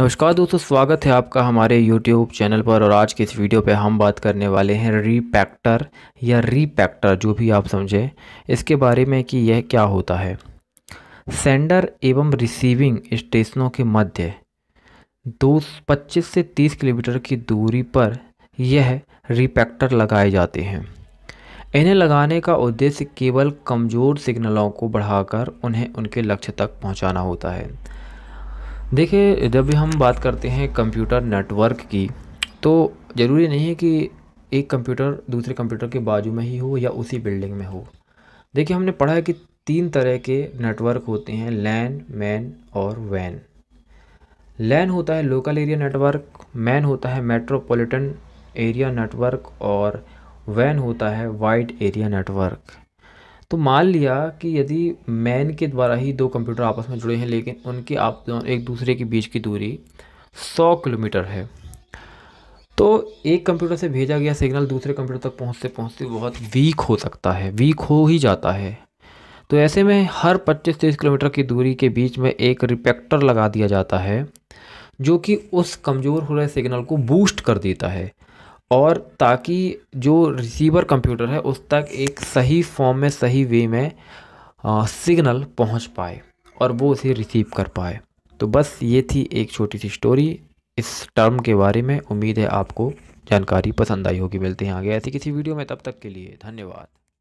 नमस्कार दोस्तों स्वागत है आपका हमारे YouTube चैनल पर और आज के इस वीडियो पे हम बात करने वाले हैं रीपैक्टर या रीपैक्टर जो भी आप समझें इसके बारे में कि यह क्या होता है सेंडर एवं रिसीविंग स्टेशनों के मध्य दो पच्चीस से तीस किलोमीटर की दूरी पर यह रीपैक्टर लगाए जाते हैं इन्हें लगाने का उद्देश्य केवल कमज़ोर सिग्नलों को बढ़ाकर उन्हें उनके लक्ष्य तक पहुंचाना होता है देखिए जब भी हम बात करते हैं कंप्यूटर नेटवर्क की तो ज़रूरी नहीं है कि एक कंप्यूटर दूसरे कंप्यूटर के बाजू में ही हो या उसी बिल्डिंग में हो देखिए हमने पढ़ा है कि तीन तरह के नेटवर्क होते हैं लैन मैन और वैन लैन होता है लोकल एरिया नेटवर्क मैन होता है मेट्रोपॉलिटन एरिया नेटवर्क और वैन होता है वाइड एरिया नेटवर्क तो मान लिया कि यदि मैन के द्वारा ही दो कंप्यूटर आपस में जुड़े हैं लेकिन उनके आप एक दूसरे के बीच की दूरी सौ किलोमीटर है तो एक कंप्यूटर से भेजा गया सिग्नल दूसरे कंप्यूटर तक पहुंचते पहुंचते बहुत वीक हो सकता है वीक हो ही जाता है तो ऐसे में हर 25 तीस किलोमीटर की दूरी के बीच में एक रिपेक्टर लगा दिया जाता है जो कि उस कमज़ोर हो रहे सिग्नल को बूस्ट कर देता है और ताकि जो रिसीवर कंप्यूटर है उस तक एक सही फॉर्म में सही वे में सिग्नल पहुंच पाए और वो उसे रिसीव कर पाए तो बस ये थी एक छोटी सी स्टोरी इस टर्म के बारे में उम्मीद है आपको जानकारी पसंद आई होगी मिलते हैं आगे ऐसी किसी वीडियो में तब तक के लिए धन्यवाद